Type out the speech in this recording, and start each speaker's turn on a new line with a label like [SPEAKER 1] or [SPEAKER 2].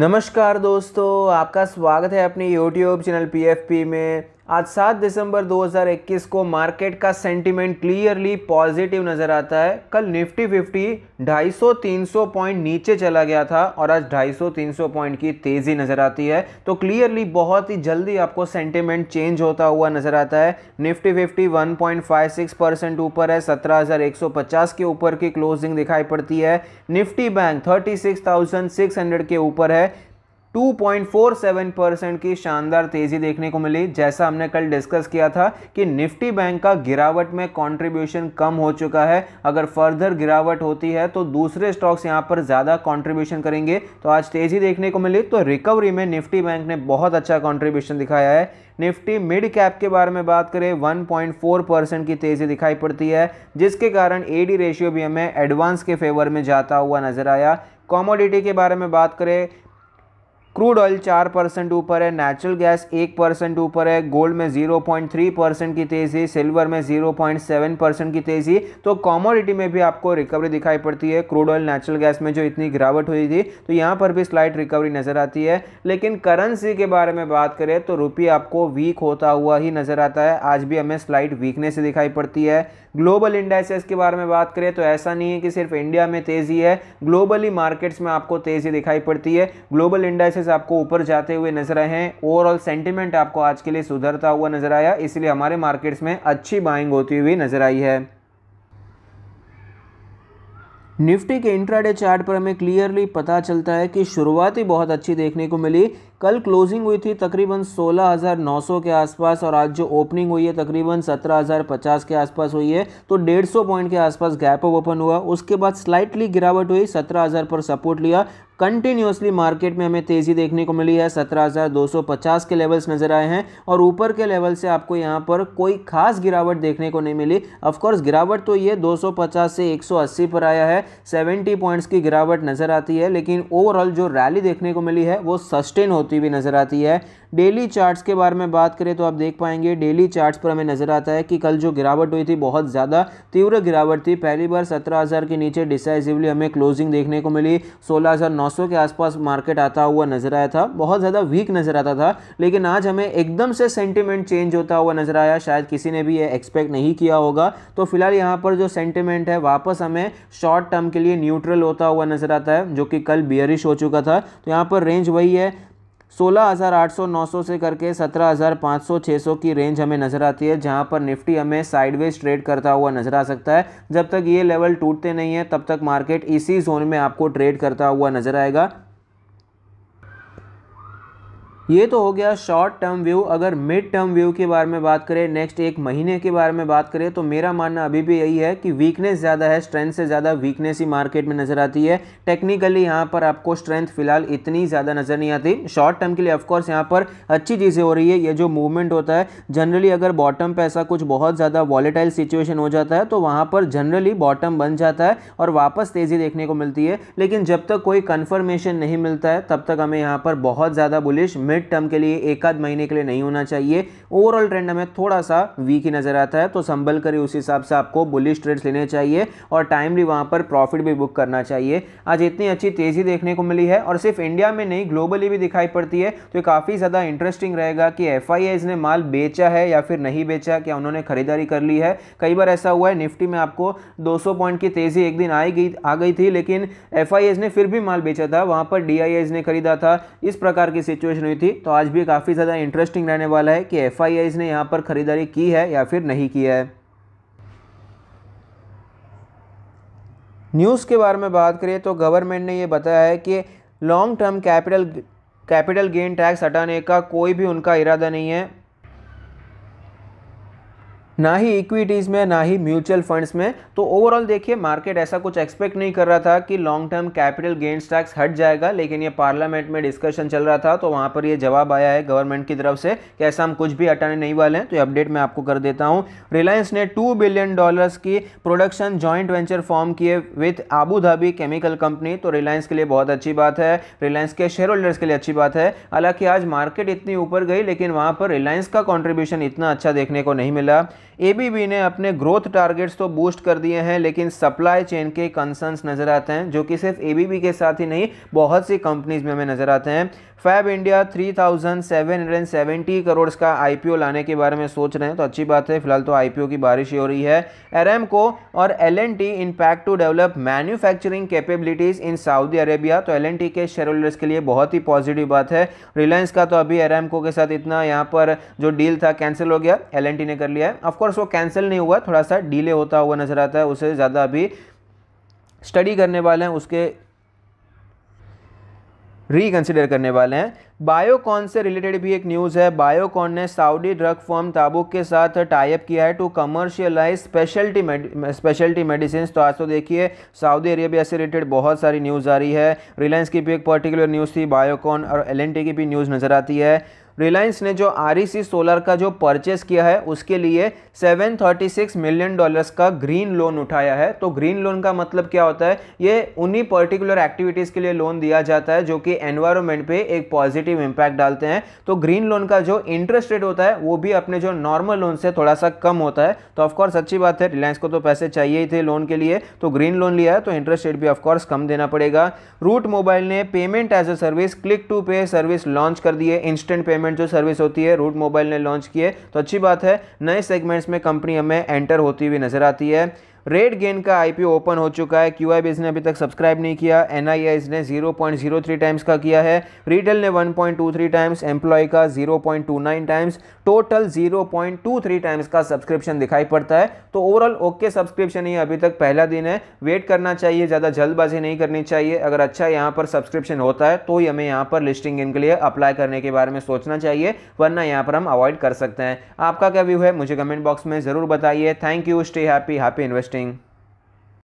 [SPEAKER 1] नमस्कार दोस्तों आपका स्वागत है अपने YouTube चैनल पी में आज 7 दिसंबर 2021 को मार्केट का सेंटीमेंट क्लियरली पॉजिटिव नज़र आता है कल निफ्टी 50 250-300 पॉइंट नीचे चला गया था और आज 250-300 पॉइंट की तेज़ी नज़र आती है तो क्लियरली बहुत ही जल्दी आपको सेंटीमेंट चेंज होता हुआ नज़र आता है निफ्टी 50 1.56 परसेंट ऊपर है 17,150 के ऊपर की क्लोजिंग दिखाई पड़ती है निफ्टी बैंक थर्टी के ऊपर है 2.47 परसेंट की शानदार तेजी देखने को मिली जैसा हमने कल डिस्कस किया था कि निफ्टी बैंक का गिरावट में कंट्रीब्यूशन कम हो चुका है अगर फर्दर गिरावट होती है तो दूसरे स्टॉक्स यहां पर ज़्यादा कंट्रीब्यूशन करेंगे तो आज तेजी देखने को मिली तो रिकवरी में निफ्टी बैंक ने बहुत अच्छा कॉन्ट्रीब्यूशन दिखाया है निफ्टी मिड कैप के बारे में बात करें 1.4 परसेंट की तेज़ी दिखाई पड़ती है जिसके कारण एडी रेशियो भी हमें एडवांस के फेवर में जाता हुआ नजर आया कॉमोडिटी के बारे में बात करें क्रूड ऑयल चार परसेंट ऊपर है नेचुरल गैस एक परसेंट ऊपर है गोल्ड में जीरो पॉइंट थ्री परसेंट की तेज़ी सिल्वर में जीरो पॉइंट सेवन परसेंट की तेज़ी तो कॉमोडिटी में भी आपको रिकवरी दिखाई पड़ती है क्रूड ऑयल नेचुरल गैस में जो इतनी गिरावट हुई थी तो यहाँ पर भी स्लाइट रिकवरी नज़र आती है लेकिन करेंसी के बारे में बात करें तो रुपये आपको वीक होता हुआ ही नज़र आता है आज भी हमें स्लाइट वीकनेस दिखाई पड़ती है ग्लोबल इंडाइसेस के बारे में बात करें तो ऐसा नहीं है कि सिर्फ इंडिया में तेज़ी है ग्लोबली मार्केट्स में आपको तेज़ी दिखाई पड़ती है ग्लोबल इंडाइसेस प्राइसेस आपको ऊपर जाते हुए नजर आए हैं ओवरऑल सेंटिमेंट आपको आज के लिए सुधरता हुआ नजर आया इसलिए हमारे मार्केट्स में अच्छी बाइंग होती हुई नजर आई है निफ्टी के इंट्राडे चार्ट पर हमें क्लियरली पता चलता है कि शुरुआत ही बहुत अच्छी देखने को मिली कल क्लोजिंग हुई थी तकरीबन 16,900 के आसपास और आज जो ओपनिंग हुई है तकरीबन 17,050 के आसपास हुई है तो 150 पॉइंट के आसपास गैप ओपन हुआ उसके बाद स्लाइटली गिरावट हुई 17,000 पर सपोर्ट लिया कंटिन्यूसली मार्केट में हमें तेज़ी देखने को मिली है 17,250 के लेवल्स नज़र आए हैं और ऊपर के लेवल से आपको यहाँ पर कोई खास गिरावट देखने को नहीं मिली ऑफकोर्स गिरावट तो ये 250 से 180 पर आया है 70 पॉइंट्स की गिरावट नज़र आती है लेकिन ओवरऑल जो रैली देखने को मिली है वो सस्टेन होती हुई नज़र आती है डेली चार्ट्स के बारे में बात करें तो आप देख पाएंगे डेली चार्ट्स पर हमें नज़र आता है कि कल जो गिरावट हुई थी बहुत ज़्यादा तीव्र गिरावट थी पहली बार सत्रह के नीचे डिसाइसिवली हमें क्लोजिंग देखने को मिली सोलह के आसपास मार्केट आता हुआ नज़र आया था बहुत ज़्यादा वीक नज़र आता था लेकिन आज हमें एकदम से सेंटिमेंट चेंज होता हुआ नज़र आया शायद किसी ने भी ये एक्सपेक्ट नहीं किया होगा तो फिलहाल यहाँ पर जो सेंटिमेंट है वापस हमें शॉर्ट टर्म के लिए न्यूट्रल होता हुआ नज़र आता है जो कि कल बियरिश हो चुका था तो यहाँ पर रेंज वही है सोलह हज़ार आठ सौ नौ सौ से करके सत्रह हज़ार पाँच सौ छः सौ की रेंज हमें नज़र आती है जहाँ पर निफ्टी हमें साइडवेज ट्रेड करता हुआ नज़र आ सकता है जब तक ये लेवल टूटते नहीं है तब तक मार्केट इसी जोन में आपको ट्रेड करता हुआ नज़र आएगा ये तो हो गया शॉर्ट टर्म व्यू अगर मिड टर्म व्यू के बारे में बात करें नेक्स्ट एक महीने के बारे में बात करें तो मेरा मानना अभी भी यही है कि वीकनेस ज़्यादा है स्ट्रेंथ से ज़्यादा वीकनेस ही मार्केट में नज़र आती है टेक्निकली यहाँ पर आपको स्ट्रेंथ फिलहाल इतनी ज़्यादा नज़र नहीं आती शॉर्ट टर्म के लिए ऑफकोर्स यहाँ पर अच्छी चीज़ें हो रही है ये जो मूवमेंट होता है जनरली अगर बॉटम पर ऐसा कुछ बहुत ज़्यादा वॉलेटाइल सिचुएशन हो जाता है तो वहाँ पर जनरली बॉटम बन जाता है और वापस तेज़ी देखने को मिलती है लेकिन जब तक कोई कन्फर्मेशन नहीं मिलता है तब तक हमें यहाँ पर बहुत ज़्यादा बुलिश मिल मिड टर्म के लिए एक आध महीने के लिए नहीं होना चाहिए ओवरऑल ट्रेंड हमें थोड़ा सा वीक ही नजर आता है तो संभल कर उस हिसाब से आपको बुलिश ट्रेड्स लेने चाहिए और टाइमली वहां पर प्रॉफिट भी बुक करना चाहिए आज इतनी अच्छी तेज़ी देखने को मिली है और सिर्फ इंडिया में नहीं ग्लोबली भी दिखाई पड़ती है तो काफ़ी ज़्यादा इंटरेस्टिंग रहेगा कि एफ ने माल बेचा है या फिर नहीं बेचा क्या उन्होंने खरीदारी कर ली है कई बार ऐसा हुआ है निफ्टी में आपको दो पॉइंट की तेज़ी एक दिन आई गई आ गई थी लेकिन एफ ने फिर भी माल बेचा था वहां पर डी ने खरीदा था इस प्रकार की सिचुएशन हुई थी तो आज भी काफ़ी ज़्यादा इंटरेस्टिंग रहने वाला है कि एफ ने यहाँ पर ख़रीदारी की है या फिर नहीं किया है न्यूज़ के बारे में बात करें तो गवर्नमेंट ने ये बताया है कि long term capital capital gain tax हटाने का कोई भी उनका इरादा नहीं है ना ही इक्विटीज़ में ना ही म्यूचुअल फंड्स में तो ओवरऑल देखिए मार्केट ऐसा कुछ एक्सपेक्ट नहीं कर रहा था कि long term capital gains tax हट जाएगा लेकिन ये पार्लियामेंट में डिस्कशन चल रहा था तो वहाँ पर ये जवाब आया है गवर्नमेंट की तरफ से कि ऐसा हम कुछ भी हटाने नहीं वाले हैं तो ये अपडेट मैं आपको कर देता हूँ रिलायंस ने टू बिलियन डॉलर्स की प्रोडक्शन जॉइंट वेंचर फॉर्म किए with Abu Dhabi chemical company तो रिलायंस के लिए बहुत अच्छी बात है रिलायंस के शेयर होल्डर्स के लिए अच्छी बात है हालांकि आज मार्केट इतनी ऊपर गई लेकिन वहाँ पर रिलायंस का कॉन्ट्रीब्यूशन इतना अच्छा देखने को नहीं मिला एबीबी ने अपने ग्रोथ टारगेट्स तो बूस्ट कर दिए हैं लेकिन सप्लाई चेन के कंसर्न्स नज़र आते हैं जो कि सिर्फ एबीबी के साथ ही नहीं बहुत सी कंपनीज में हमें नज़र आते हैं फैब इंडिया 3770 करोड़ का आईपीओ लाने के बारे में सोच रहे हैं तो अच्छी बात है फिलहाल तो आईपीओ की बारिश ही हो रही है एरेमको और L N T impact to develop manufacturing capabilities in Saudi Arabia तो एल एन टी के शेयर होल्डर्स के लिए बहुत ही पॉजिटिव बात है रिलायंस का तो अभी एरेमको के साथ इतना यहाँ पर जो डील था कैंसिल हो गया एल एन टी ने कर लिया है ऑफकोर्स ऑफकोर्स वो कैंसिल नहीं हुआ थोड़ा सा डिले होता हुआ नज़र आता है उसे ज़्यादा अभी स्टडी करने वाले हैं उसके रिकंसिडर करने वाले हैं बायोकॉन से रिलेटेड भी एक न्यूज़ है बायोकॉन ने सऊदी ड्रग फॉर्म ताबुक के साथ टाइप किया है to commercialize specialty specialty medicine तो आज तो देखिए सऊदी अरेबिया से रिलेटेड बहुत सारी न्यूज़ आ रही है रिलायंस की भी एक पर्टिकुलर न्यूज़ थी बायोकॉन और एल की भी न्यूज़ नज़र आती है रिलायंस ने जो आर सोलर e का जो परचेस किया है उसके लिए 736 मिलियन डॉलर्स का ग्रीन लोन उठाया है तो ग्रीन लोन का मतलब क्या होता है ये उन्हीं पर्टिकुलर एक्टिविटीज़ के लिए लोन दिया जाता है जो कि एनवायरमेंट पे एक पॉजिटिव इम्पैक्ट डालते हैं तो ग्रीन लोन का जो इंटरेस्ट रेट होता है वो भी अपने जो नॉर्मल लोन से थोड़ा सा कम होता है तो ऑफकोर्स अच्छी बात है रिलायंस को तो पैसे चाहिए ही थे लोन के लिए तो ग्रीन लोन लिया है तो इंटरेस्ट रेट भी ऑफकोर्स कम देना पड़ेगा रूट मोबाइल ने payment as a service click to pay service launch कर दिए इंस्टेंट पेमेंट सेगमेंट जो सर्विस होती है रूट मोबाइल ने लॉन्च की है तो अच्छी बात है नए सेगमेंट्स में कंपनी हमें एंटर होती हुई नज़र आती है रेड गेन का आईपीओ ओपन हो चुका है क्यू ने अभी तक सब्सक्राइब नहीं किया एन ने 0.03 टाइम्स का किया है रिटेल ने 1.23 टाइम्स एम्प्लॉय का 0.29 टाइम्स टोटल 0.23 टाइम्स का सब्सक्रिप्शन दिखाई पड़ता है तो ओवरऑल ओके सब्सक्रिप्शन ही अभी तक पहला दिन है वेट करना चाहिए ज़्यादा जल्दबाजी नहीं करनी चाहिए अगर अच्छा यहाँ पर सब्सक्रिप्शन होता है तो हमें यहाँ पर लिस्टिंग गेन के लिए अप्लाई करने के बारे में सोचना चाहिए वरना यहाँ पर हम अवॉइड कर सकते हैं आपका क्या व्यू है मुझे कमेंट बॉक्स में ज़रूर बताइए thank you stay happy happy invest interesting